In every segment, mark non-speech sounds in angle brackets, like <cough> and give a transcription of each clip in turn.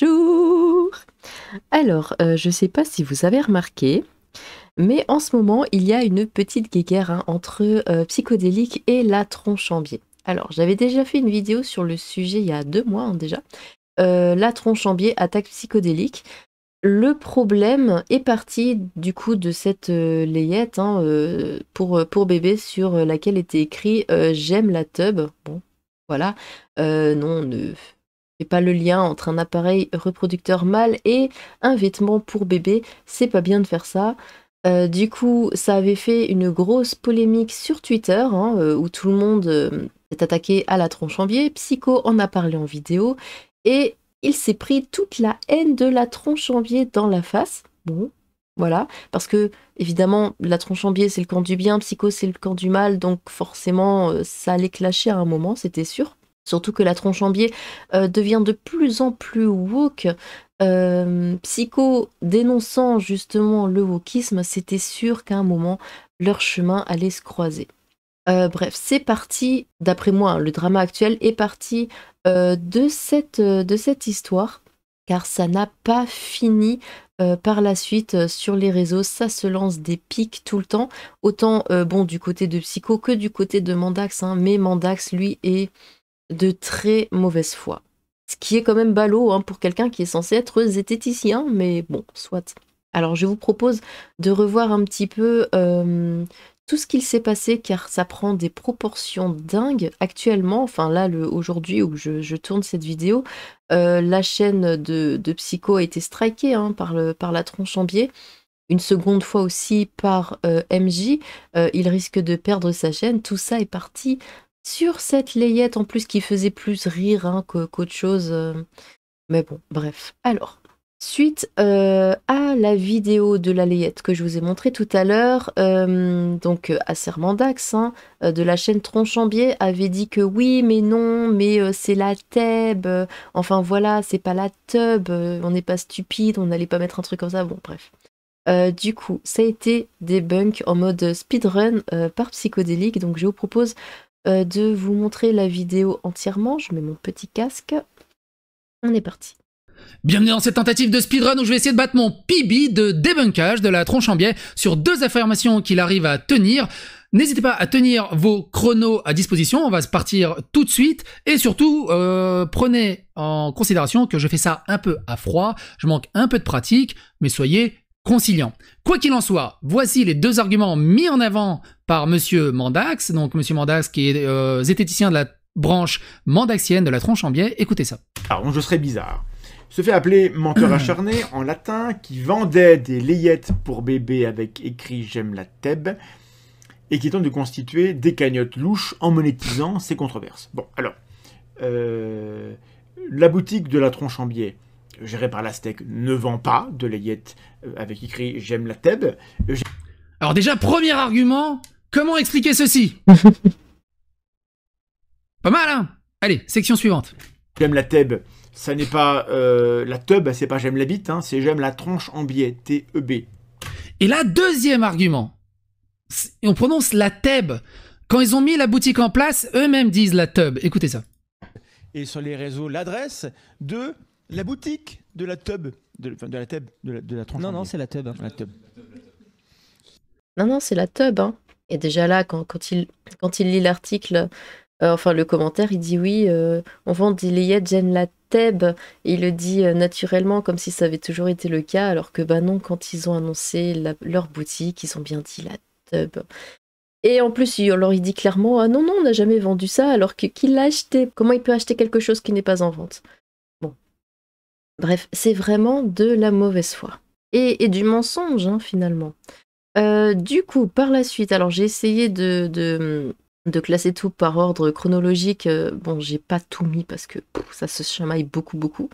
Bonjour Alors, euh, je ne sais pas si vous avez remarqué, mais en ce moment, il y a une petite guéguerre hein, entre euh, psychodélique et la tronche en biais. Alors, j'avais déjà fait une vidéo sur le sujet il y a deux mois hein, déjà. Euh, la tronche en biais attaque psychodélique. Le problème est parti du coup de cette layette hein, pour, pour, bébé sur laquelle était écrit J'aime la tub. Bon, voilà. non, ne c'est pas le lien entre un appareil reproducteur mâle et un vêtement pour bébé. C'est pas bien de faire ça. Euh, du coup, ça avait fait une grosse polémique sur Twitter, hein, euh, où tout le monde euh, s'est attaqué à la tronche en biais. Psycho en a parlé en vidéo, et il s'est pris toute la haine de la tronche en biais dans la face. Bon, voilà, parce que évidemment, la tronche en biais, c'est le camp du bien, Psycho, c'est le camp du mal, donc forcément, ça allait clasher à un moment, c'était sûr. Surtout que la tronche en biais euh, devient de plus en plus woke. Euh, psycho dénonçant justement le wokisme, c'était sûr qu'à un moment, leur chemin allait se croiser. Euh, bref, c'est parti, d'après moi, hein, le drama actuel est parti de, cette, de cette histoire, car ça n'a pas fini par la suite sur les réseaux, ça se lance des pics tout le temps, autant bon du côté de Psycho que du côté de Mandax, hein, mais Mandax, lui, est de très mauvaise foi. Ce qui est quand même ballot hein, pour quelqu'un qui est censé être zététicien, mais bon, soit. Alors je vous propose de revoir un petit peu euh, tout ce qu'il s'est passé car ça prend des proportions dingues actuellement. Enfin là, aujourd'hui où je, tourne cette vidéo, euh, la chaîne de, Psycho a été strikée hein, par, la tronche en biais une seconde fois aussi par euh, MJ, il risque de perdre sa chaîne. Tout ça est parti sur cette layette en plus qui faisait plus rire hein, qu'autre chose. Euh. Mais bon, bref. Alors, suite euh, à la vidéo de la layette que je vous ai montrée tout à l'heure, euh, donc à Sermandax, hein, de la chaîne Tronchambier, avait dit que oui, mais non, mais c'est la Thèbe, enfin voilà, c'est pas la Tub, on n'est pas stupide, on n'allait pas mettre un truc comme ça, bon, bref. du coup, ça a été des en mode speedrun par psychodélique, donc je vous propose euh, de vous montrer la vidéo entièrement. Je mets mon petit casque. On est parti. Bienvenue dans cette tentative de speedrun où je vais essayer de battre mon PB de débunkage de la tronche en biais sur deux affirmations qu'il arrive à tenir. N'hésitez pas à tenir vos chronos à disposition, on va se partir tout de suite. Et surtout, euh, prenez en considération que je fais ça un peu à froid, je manque un peu de pratique, mais soyez conciliant. Quoi qu'il en soit, voici les deux arguments mis en avant par Monsieur Mandax, donc Monsieur Mandax qui est euh, zététicien de la branche mandaxienne de la tronche en biais. Écoutez ça. Alors, je serais bizarre. Se fait appeler menteur <clears throat> acharné en latin, qui vendait des layettes pour bébés avec écrit J'aime la thèbe » et qui tente de constituer des cagnottes louches en monétisant ses controverses. Bon, alors, euh, la boutique de la tronche en biais, géré par l'Aztec, ne vend pas de layette euh, avec écrit J'aime la Thèbe ». Alors, déjà, premier argument, comment expliquer ceci <laughs> Pas mal, hein Allez, section suivante. J'aime la Thèbe », Ça n'est pas euh, la teub, c'est pas j'aime la bite, hein, c'est j'aime la tronche en biais, T-E-B. Et là, deuxième argument. On prononce la Thèbe ». Quand ils ont mis la boutique en place, eux-mêmes disent la teub. Écoutez ça. Et sur les réseaux, l'adresse de la boutique de la tub. De, la tub. De la, de Non, non, c'est la tub. Hein. Non, non, c'est la tub. Hein. Et déjà là, quand, il, quand il lit l'article, euh, enfin le commentaire, il dit oui, euh, on vend des layettes, la Tube Et il le dit euh, naturellement, comme si ça avait toujours été le cas, alors que bah non, quand ils ont annoncé leur boutique, ils ont bien dit la tub. Et en plus, il, leur il dit clairement, ah non, non, on n'a jamais vendu ça, alors que l'a acheté Comment il peut acheter quelque chose qui n'est pas en vente Bref, c'est vraiment de la mauvaise foi. Et, du mensonge, hein, finalement. Euh, du coup, par la suite, alors j'ai essayé de, de, classer tout par ordre chronologique. Euh, bon, j'ai pas tout mis parce que ça se chamaille beaucoup, beaucoup.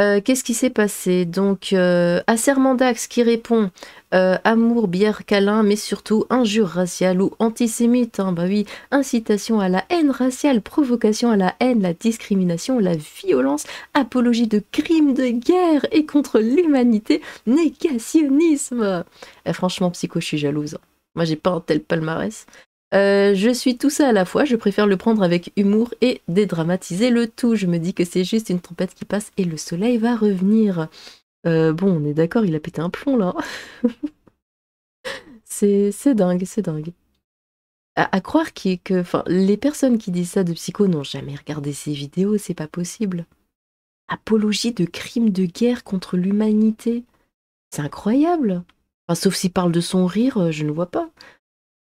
Euh, qu'est-ce qui s'est passé Donc, euh, Assermandax qui répond euh, amour, bière, câlin, mais surtout injure raciale ou antisémite. Hein, bah oui, incitation à la haine raciale, provocation à la haine, la discrimination, la violence, apologie de crimes de guerre et contre l'humanité, négationnisme. Eh, franchement, psycho, je suis jalouse. Moi, j'ai pas un tel palmarès. Euh, je suis tout ça à la fois, je préfère le prendre avec humour et dédramatiser le tout. Je me dis que c'est juste une tempête qui passe et le soleil va revenir. Euh, bon, on est d'accord, il a pété un plomb là. <laughs> c'est dingue, c'est dingue. À, croire que les personnes qui disent ça de psycho n'ont jamais regardé ces vidéos, c'est pas possible. Apologie de crime de guerre contre l'humanité. C'est incroyable. sauf s'il parle de son rire, euh, je ne vois pas.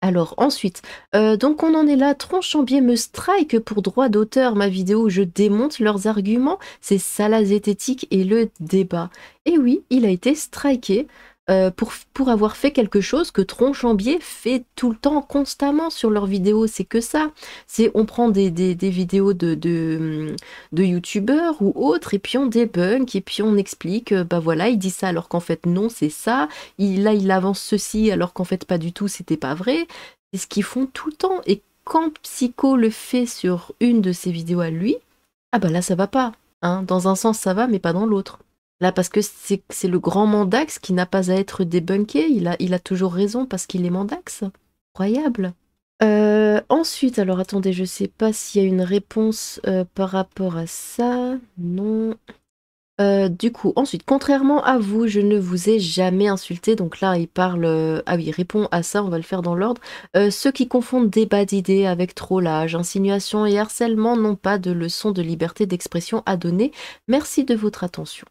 Alors ensuite, euh, donc on en est là, Tronchambier me strike pour droit d'auteur, ma vidéo où je démonte leurs arguments, c'est ça la zététique et le débat. Et oui, il a été striké euh, pour, avoir fait quelque chose que Tronchambier fait tout le temps, constamment sur leurs vidéos. C'est que ça. C'est on prend des, vidéos de, de, de youtubeurs ou autres et puis on débunk et puis on explique, euh, bah voilà, il dit ça alors qu'en fait non, c'est ça. Il, là, il avance ceci alors qu'en fait pas du tout, c'était pas vrai. C'est ce qu'ils font tout le temps. Et quand Psycho le fait sur une de ses vidéos à lui, ah bah là ça va pas. Hein. Dans un sens ça va, mais pas dans l'autre. Là, parce que c'est le grand Mandax qui n'a pas à être débunké. Il a, toujours raison parce qu'il est Mandax. Incroyable. Euh, ensuite, alors attendez, je sais pas s'il y a une réponse euh, par rapport à ça. Non. Euh, du coup, ensuite, contrairement à vous, je ne vous ai jamais insulté. Donc là, il parle. ah oui, il répond à ça, on va le faire dans l'ordre. ceux qui confondent débat d'idées avec trollage, insinuation et harcèlement n'ont pas de leçon de liberté d'expression à donner. Merci de votre attention.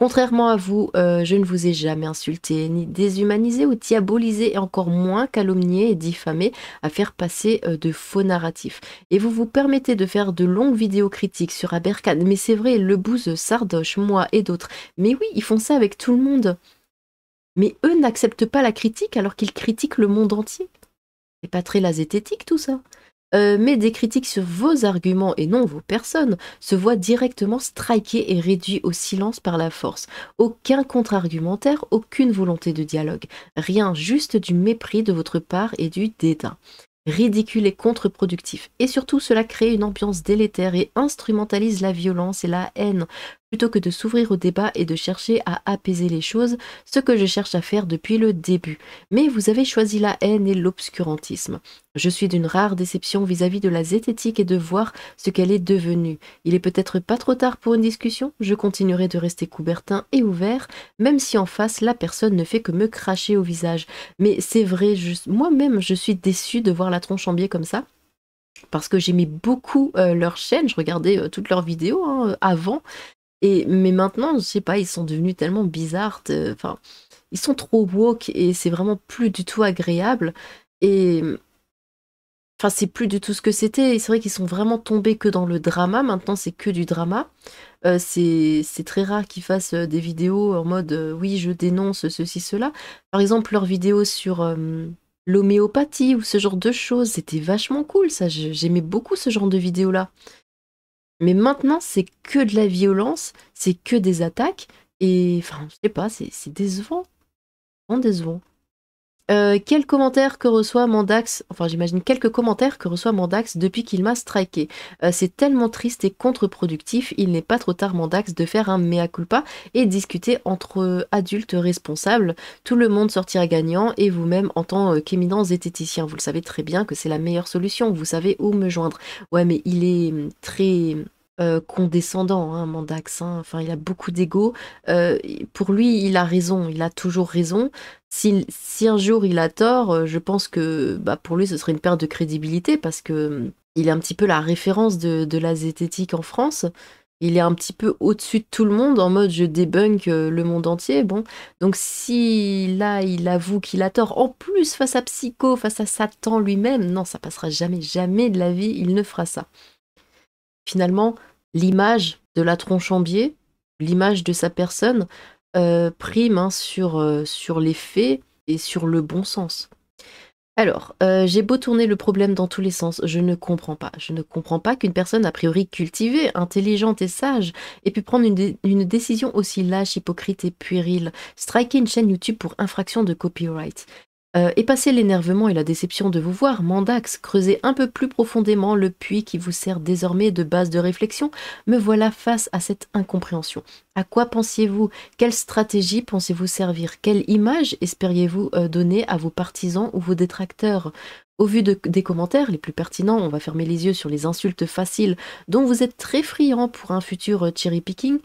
Contrairement à vous, euh, je ne vous ai jamais insulté, ni déshumanisé ou diabolisé, et encore moins calomnié et diffamé à faire passer euh, de faux narratifs. Et vous vous permettez de faire de longues vidéos critiques sur Aberkan, mais c'est vrai, le bouze, Sardoche, moi et d'autres. Mais oui, ils font ça avec tout le monde. Mais eux n'acceptent pas la critique alors qu'ils critiquent le monde entier. C'est pas très la zététique tout ça. Euh, mais des critiques sur vos arguments et non vos personnes se voient directement strikés et réduits au silence par la force. Aucun contre-argumentaire, aucune volonté de dialogue. Rien, juste du mépris de votre part et du dédain ridicule et contre-productif. Et surtout, cela crée une ambiance délétère et instrumentalise la violence et la haine plutôt que de s'ouvrir au débat et de chercher à apaiser les choses, ce que je cherche à faire depuis le début. Mais vous avez choisi la haine et l'obscurantisme. Je suis d'une rare déception vis-à-vis de la zététique et de voir ce qu'elle est devenue. Il est peut-être pas trop tard pour une discussion, je continuerai de rester coubertin et ouvert, même si en face la personne ne fait que me cracher au visage. Mais c'est vrai, moi-même je suis déçue de voir la tronche en biais comme ça parce que j'aimais beaucoup euh, leur chaîne, je regardais euh, toutes leurs vidéos hein, euh, avant, et, mais maintenant, je sais pas, ils sont devenus tellement bizarres. Enfin, ils sont trop woke et c'est vraiment plus du tout agréable. Et enfin, c'est plus du tout ce que c'était. c'est vrai qu'ils sont vraiment tombés que dans le drama. Maintenant, c'est que du drama. Euh, c'est très rare qu'ils fassent euh, des vidéos en mode euh, oui, je dénonce ceci, cela. Par exemple, leurs vidéos sur l'homéopathie ou ce genre de choses, c'était vachement cool. Ça, j'aimais beaucoup ce genre de vidéos là. Mais maintenant, c'est que de la violence, c'est que des attaques, et enfin, je sais pas, c'est décevant. Vraiment décevant. Euh, quel commentaire que reçoit Mandax, enfin j'imagine quelques commentaires que reçoit Mandax depuis qu'il m'a striké. Euh, c'est tellement triste et contre-productif, il n'est pas trop tard Mandax de faire un mea culpa et discuter entre adultes responsables. Tout le monde sortira gagnant et vous-même en tant euh, qu'éminent zététicien, vous le savez très bien que c'est la meilleure solution, vous savez où me joindre. Ouais mais il est hum, très hum, euh, condescendant, hein, Mandax. Enfin, il a beaucoup d'ego. Euh, pour lui, il a raison, il a toujours raison. Si, un jour il a tort, euh, je pense que bah, pour lui, ce serait une perte de crédibilité parce que il est un petit peu la référence de, la zététique en France. Il est un petit peu au-dessus de tout le monde en mode je débunk le monde entier. Bon, donc si là il avoue qu'il a tort, en plus face à Psycho, face à Satan lui-même, non, ça passera jamais, jamais de la vie, il ne fera ça finalement l'image de la tronche en biais, l'image de sa personne, euh, prime hein, euh, sur, les faits et sur le bon sens. Alors, euh, j'ai beau tourner le problème dans tous les sens, je ne comprends pas. Je ne comprends pas qu'une personne a priori cultivée, intelligente et sage ait pu prendre une, une décision aussi lâche, hypocrite et puérile. Striker une chaîne YouTube pour infraction de copyright et euh, passez l'énervement et la déception de vous voir, Mandax, creusez un peu plus profondément le puits qui vous sert désormais de base de réflexion. Me voilà face à cette incompréhension. À quoi pensiez-vous Quelle stratégie pensez-vous servir Quelle image espériez-vous euh, donner à vos partisans ou vos détracteurs au vu des commentaires les plus pertinents, on va fermer les yeux sur les insultes faciles dont vous êtes très friand pour un futur euh, cherry picking.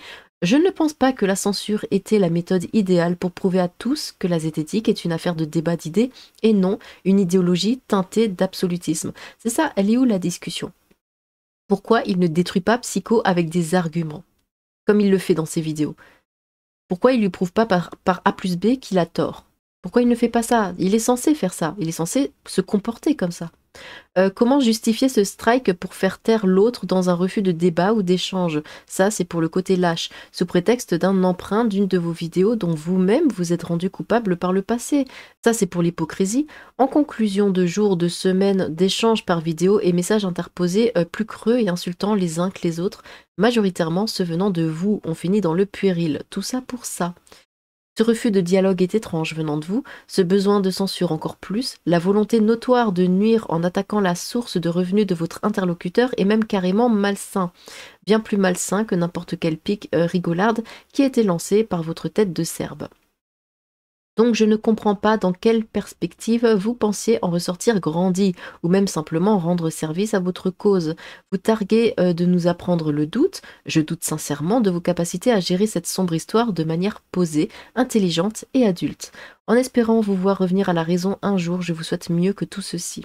Je ne pense pas que la censure était la méthode idéale pour prouver à tous que la zététique est une affaire de débat d'idées et non une idéologie teintée d'absolutisme. C'est ça, elle est où la discussion Pourquoi il ne détruit pas Psycho avec des arguments, comme il le fait dans ses vidéos Pourquoi il lui prouve pas par, par A plus B qu'il a tort Pourquoi il ne fait pas ça Il est censé faire ça, il est censé se comporter comme ça. Euh, comment justifier ce strike pour faire taire l'autre dans un refus de débat ou d'échange Ça, c'est pour le côté lâche, sous prétexte d'un emprunt d'une de vos vidéos dont vous-même vous êtes rendu coupable par le passé. Ça, c'est pour l'hypocrisie. En conclusion de jours, de semaines, d'échanges par vidéo et messages interposés euh, plus creux et insultants les uns que les autres, majoritairement se venant de vous, on finit dans le puéril. Tout ça pour ça. Ce refus de dialogue est étrange venant de vous, ce besoin de censure encore plus, la volonté notoire de nuire en attaquant la source de revenus de votre interlocuteur est même carrément malsain, bien plus malsain que n'importe quel pic euh, rigolarde qui a été lancé par votre tête de Serbe. Donc je ne comprends pas dans quelle perspective vous pensiez en ressortir grandi, ou même simplement rendre service à votre cause. Vous targuez euh, de nous apprendre le doute, je doute sincèrement de vos capacités à gérer cette sombre histoire de manière posée, intelligente et adulte. En espérant vous voir revenir à la raison un jour, je vous souhaite mieux que tout ceci.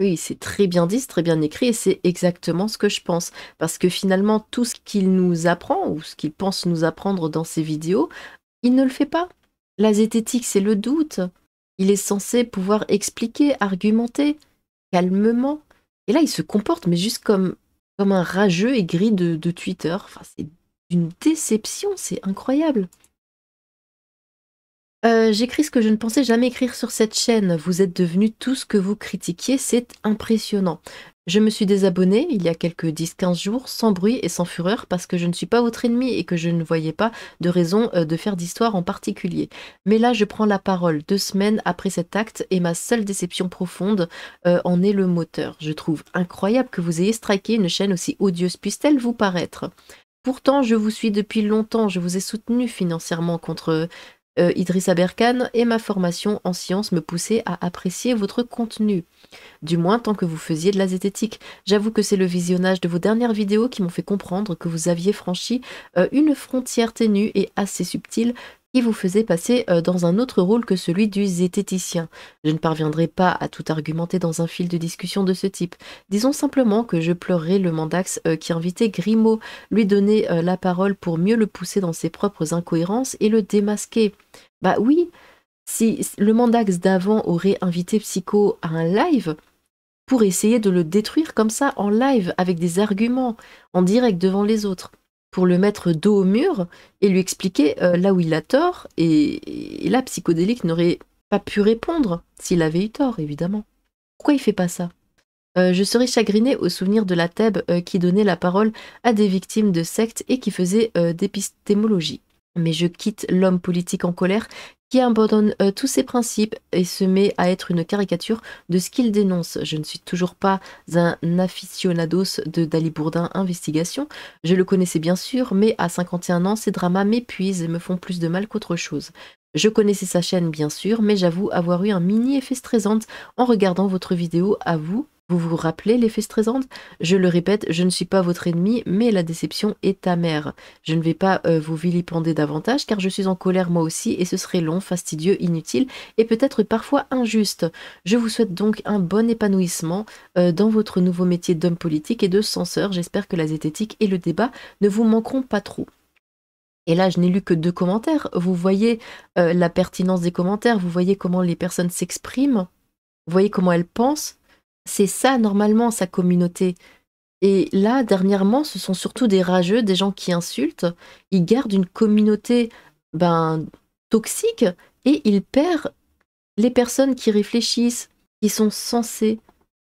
Oui, c'est très bien dit, c'est très bien écrit et c'est exactement ce que je pense. Parce que finalement, tout ce qu'il nous apprend ou ce qu'il pense nous apprendre dans ses vidéos, il ne le fait pas. La zététique, c'est le doute. Il est censé pouvoir expliquer, argumenter, calmement. Et là, il se comporte, mais juste comme, comme un rageux aigri de, de Twitter. Enfin, c'est une déception, c'est incroyable. Euh, j'écris ce que je ne pensais jamais écrire sur cette chaîne. Vous êtes devenus tout ce que vous critiquiez, c'est impressionnant. Je me suis désabonnée il y a quelques 10-15 jours, sans bruit et sans fureur, parce que je ne suis pas votre ennemi et que je ne voyais pas de raison euh, de faire d'histoire en particulier. Mais là, je prends la parole deux semaines après cet acte et ma seule déception profonde euh, en est le moteur. Je trouve incroyable que vous ayez striqué une chaîne aussi odieuse puisse-t-elle vous paraître. Pourtant, je vous suis depuis longtemps, je vous ai soutenu financièrement contre euh, Idrissa Berkane et ma formation en sciences me poussaient à apprécier votre contenu. Du moins tant que vous faisiez de la zététique. J'avoue que c'est le visionnage de vos dernières vidéos qui m'ont fait comprendre que vous aviez franchi euh, une frontière ténue et assez subtile qui vous faisait passer euh, dans un autre rôle que celui du zététicien. Je ne parviendrai pas à tout argumenter dans un fil de discussion de ce type. Disons simplement que je pleurerai le mandax euh, qui invitait Grimaud, lui donner euh, la parole pour mieux le pousser dans ses propres incohérences et le démasquer. Bah oui, si le mandax d'avant aurait invité Psycho à un live, pour essayer de le détruire comme ça en live avec des arguments en direct devant les autres pour le mettre dos au mur et lui expliquer euh, là où il a tort. Et, la là, Psychodélique n'aurait pas pu répondre s'il avait eu tort, évidemment. Pourquoi il fait pas ça euh, je serais chagriné au souvenir de la thèbe euh, qui donnait la parole à des victimes de sectes et qui faisait d'épistémologie mais je quitte l'homme politique en colère qui abandonne euh, tous ses principes et se met à être une caricature de ce qu'il dénonce. Je ne suis toujours pas un aficionados de Dali Bourdin Investigation. Je le connaissais bien sûr, mais à 51 ans, ses dramas m'épuisent et me font plus de mal qu'autre chose. Je connaissais sa chaîne bien sûr, mais j'avoue avoir eu un mini effet stressante en regardant votre vidéo à vous vous vous rappelez l'effet stressante Je le répète, je ne suis pas votre ennemi, mais la déception est amère. Je ne vais pas euh, vous vilipender davantage car je suis en colère moi aussi et ce serait long, fastidieux, inutile et peut-être parfois injuste. Je vous souhaite donc un bon épanouissement euh, dans votre nouveau métier d'homme politique et de censeur. J'espère que la zététique et le débat ne vous manqueront pas trop. Et là, je n'ai lu que deux commentaires. Vous voyez euh, la pertinence des commentaires, vous voyez comment les personnes s'expriment, vous voyez comment elles pensent. C'est ça, normalement, sa communauté. Et là, dernièrement, ce sont surtout des rageux, des gens qui insultent. Ils gardent une communauté ben, toxique et ils perdent les personnes qui réfléchissent, qui sont sensées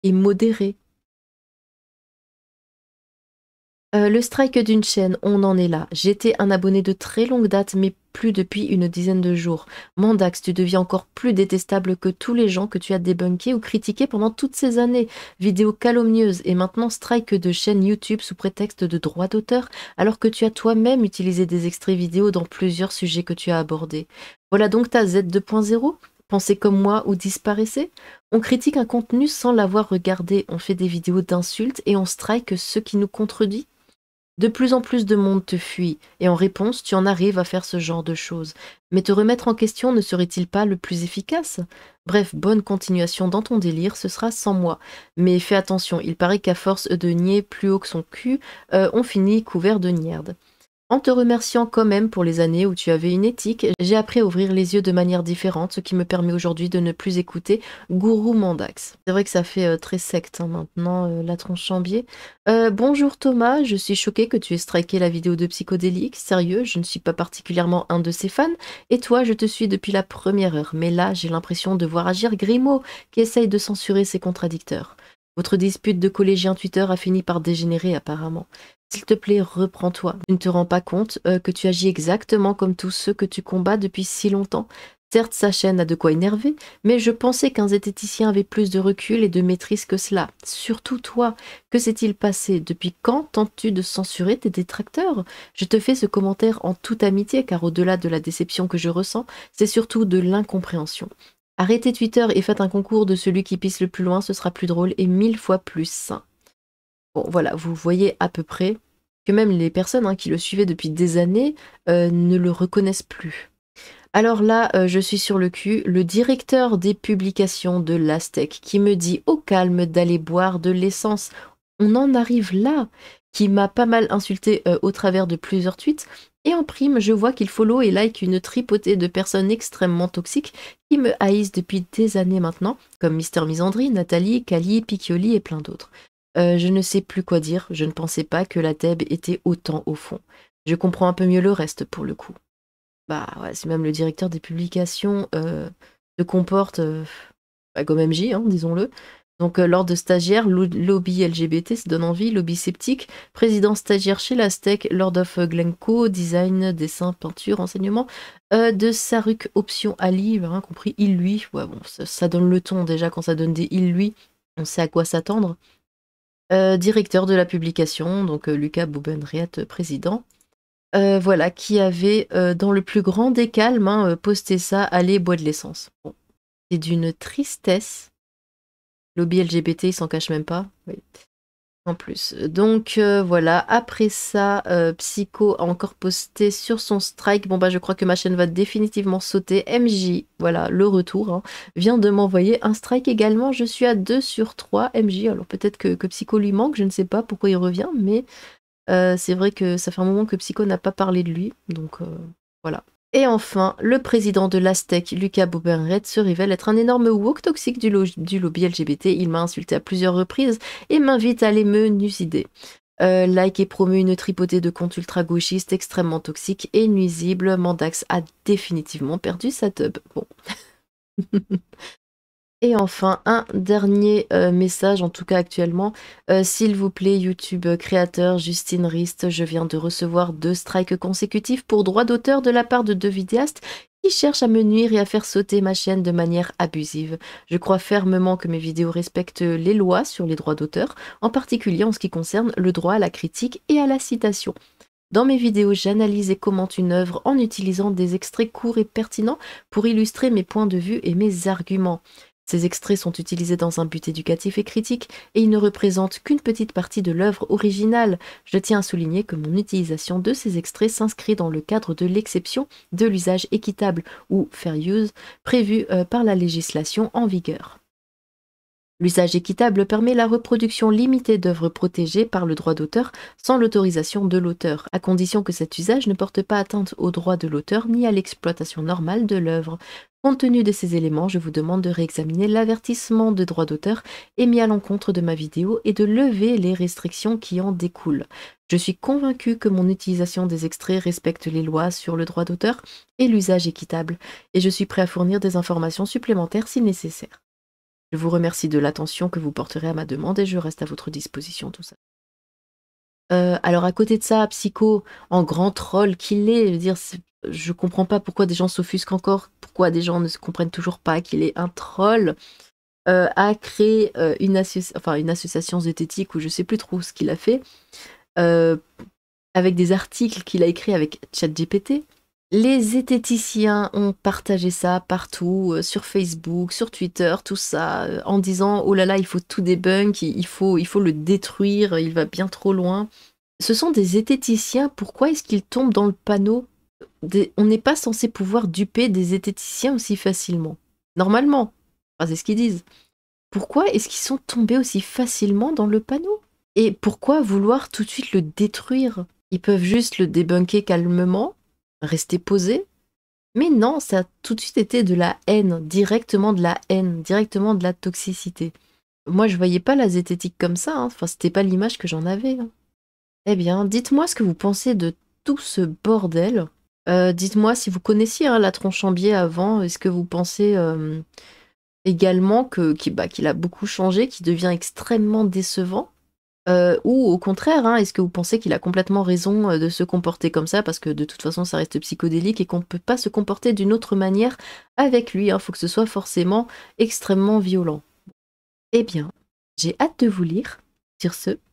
et modérées. Euh, le strike d'une chaîne, on en est là. J'étais un abonné de très longue date, mais plus depuis une dizaine de jours. Mandax, tu deviens encore plus détestable que tous les gens que tu as débunkés ou critiqués pendant toutes ces années. Vidéo calomnieuses et maintenant strike de chaîne YouTube sous prétexte de droit d'auteur, alors que tu as toi-même utilisé des extraits vidéo dans plusieurs sujets que tu as abordés. Voilà donc ta Z 2.0 pensez comme moi ou disparaissez. On critique un contenu sans l'avoir regardé, on fait des vidéos d'insultes et on strike ceux qui nous contredisent de plus en plus de monde te fuit, et en réponse, tu en arrives à faire ce genre de choses. Mais te remettre en question ne serait-il pas le plus efficace Bref, bonne continuation dans ton délire, ce sera sans moi. Mais fais attention, il paraît qu'à force de nier plus haut que son cul, euh, on finit couvert de nierdes. En te remerciant quand même pour les années où tu avais une éthique, j'ai appris à ouvrir les yeux de manière différente, ce qui me permet aujourd'hui de ne plus écouter Gourou Mandax. C'est vrai que ça fait euh, très secte hein, maintenant, euh, la tronche chambier. Euh, bonjour Thomas, je suis choquée que tu aies striké la vidéo de Psychodélique. Sérieux, je ne suis pas particulièrement un de ses fans. Et toi, je te suis depuis la première heure. Mais là, j'ai l'impression de voir agir Grimaud, qui essaye de censurer ses contradicteurs. Votre dispute de collégien Twitter a fini par dégénérer apparemment. S'il te plaît, reprends-toi. Tu ne te rends pas compte euh, que tu agis exactement comme tous ceux que tu combats depuis si longtemps. Certes, sa chaîne a de quoi énerver, mais je pensais qu'un zététicien avait plus de recul et de maîtrise que cela. Surtout toi, que s'est-il passé Depuis quand tentes-tu de censurer tes détracteurs Je te fais ce commentaire en toute amitié, car au-delà de la déception que je ressens, c'est surtout de l'incompréhension. Arrêtez Twitter et faites un concours de celui qui pisse le plus loin, ce sera plus drôle et mille fois plus sain. Bon, voilà, vous voyez à peu près que même les personnes hein, qui le suivaient depuis des années euh, ne le reconnaissent plus. Alors là, euh, je suis sur le cul, le directeur des publications de l'Aztec qui me dit au calme d'aller boire de l'essence. On en arrive là, qui m'a pas mal insulté euh, au travers de plusieurs tweets. Et en prime, je vois qu'il follow et like une tripotée de personnes extrêmement toxiques qui me haïssent depuis des années maintenant, comme Mister Misandry, Nathalie, Cali, Piccioli et plein d'autres. Euh, je ne sais plus quoi dire, je ne pensais pas que la thèbe était autant au fond. Je comprends un peu mieux le reste pour le coup. Bah ouais, c'est même le directeur des publications euh, Comporte, euh, gomemji, bah, hein, disons-le. Donc euh, lors de stagiaire, lobby LGBT se donne envie, lobby sceptique, président stagiaire chez l'Aztec, Lord of Glencoe, design, dessin, peinture, enseignement, euh, de Saruk, option Ali, hein, compris il lui. Ouais bon, ça donne le ton déjà quand ça donne des il lui, on sait à quoi s'attendre. Euh, directeur de la publication, donc euh, Lucas Boubenriat, euh, président. voilà, qui avait dans le plus grand des calmes hein, posté ça, allez, bois de l'essence. C'est d'une tristesse. Lobby LGBT, il s'en cache même pas plus. Donc euh, voilà, après ça, euh, Psycho a encore posté sur son strike. Bon bah je crois que ma chaîne va définitivement sauter. MJ, voilà, le retour, hein, vient de m'envoyer un strike également. Je suis à 2 sur 3 MJ. Alors peut-être que, Psycho lui manque, je ne sais pas pourquoi il revient, mais euh, c'est vrai que ça fait un moment que Psycho n'a pas parlé de lui. Donc voilà, et enfin, le président de l'Aztec, Lucas Bobenred, se révèle être un énorme woke toxique du, lobby LGBT. Il m'a insulté à plusieurs reprises et m'invite à aller me nucider. Euh, like est promu une tripotée de comptes ultra-gauchistes extrêmement toxiques et nuisibles. Mandax a définitivement perdu sa tub. Bon. <laughs> Et enfin, un dernier euh, message, en tout cas actuellement. Euh, s'il vous plaît, YouTube créateur Justine Rist, je viens de recevoir deux strikes consécutifs pour droit d'auteur de la part de deux vidéastes qui cherchent à me nuire et à faire sauter ma chaîne de manière abusive. Je crois fermement que mes vidéos respectent les lois sur les droits d'auteur, en particulier en ce qui concerne le droit à la critique et à la citation. Dans mes vidéos, j'analyse et commente une œuvre en utilisant des extraits courts et pertinents pour illustrer mes points de vue et mes arguments. Ces extraits sont utilisés dans un but éducatif et critique, et ils ne représentent qu'une petite partie de l'œuvre originale. Je tiens à souligner que mon utilisation de ces extraits s'inscrit dans le cadre de l'exception de l'usage équitable ou fair use prévu euh, par la législation en vigueur. L'usage équitable permet la reproduction limitée d'œuvres protégées par le droit d'auteur sans l'autorisation de l'auteur, à condition que cet usage ne porte pas atteinte au droit de l'auteur ni à l'exploitation normale de l'œuvre. Compte tenu de ces éléments, je vous demande de réexaminer l'avertissement de droit d'auteur émis à l'encontre de ma vidéo et de lever les restrictions qui en découlent. Je suis convaincu que mon utilisation des extraits respecte les lois sur le droit d'auteur et l'usage équitable, et je suis prêt à fournir des informations supplémentaires si nécessaire. Je vous remercie de l'attention que vous porterez à ma demande et je reste à votre disposition, tout ça. Euh, alors à côté de ça, Psycho, en grand troll qu'il est, je veux dire, je comprends pas pourquoi des gens s'offusquent encore, pourquoi des gens ne se comprennent toujours pas qu'il est un troll, euh, a créé euh, une, enfin, une association zététique où je sais plus trop ce qu'il a fait, avec des articles qu'il a écrits avec ChatGPT, les zététiciens ont partagé ça partout, euh, sur Facebook, sur Twitter, tout ça, euh, en disant oh là là, il faut tout débunk, il faut, le détruire, il va bien trop loin. Ce sont des zététiciens, pourquoi est-ce qu'ils tombent dans le panneau On n'est pas censé pouvoir duper des zététiciens aussi facilement. Normalement, c'est ce qu'ils disent. Pourquoi est-ce qu'ils sont tombés aussi facilement dans le panneau Et pourquoi vouloir tout de suite le détruire Ils peuvent juste le débunker calmement rester posé. Mais non, ça a tout de suite été de la haine, directement de la haine, directement de la toxicité. Moi, je voyais pas la zététique comme ça, hein. enfin, c'était pas l'image que j'en avais. Hein. Eh bien, dites-moi ce que vous pensez de tout ce bordel. Euh, dites-moi si vous connaissiez hein, la tronche en biais avant, est-ce que vous pensez euh, également que, bah, qu'il a beaucoup changé, qu'il devient extrêmement décevant euh, ou au contraire, hein, est-ce que vous pensez qu'il a complètement raison euh, de se comporter comme ça parce que de toute façon ça reste psychodélique et qu'on ne peut pas se comporter d'une autre manière avec lui Il hein. faut que ce soit forcément extrêmement violent. Eh bien, j'ai hâte de vous lire. Sur ce,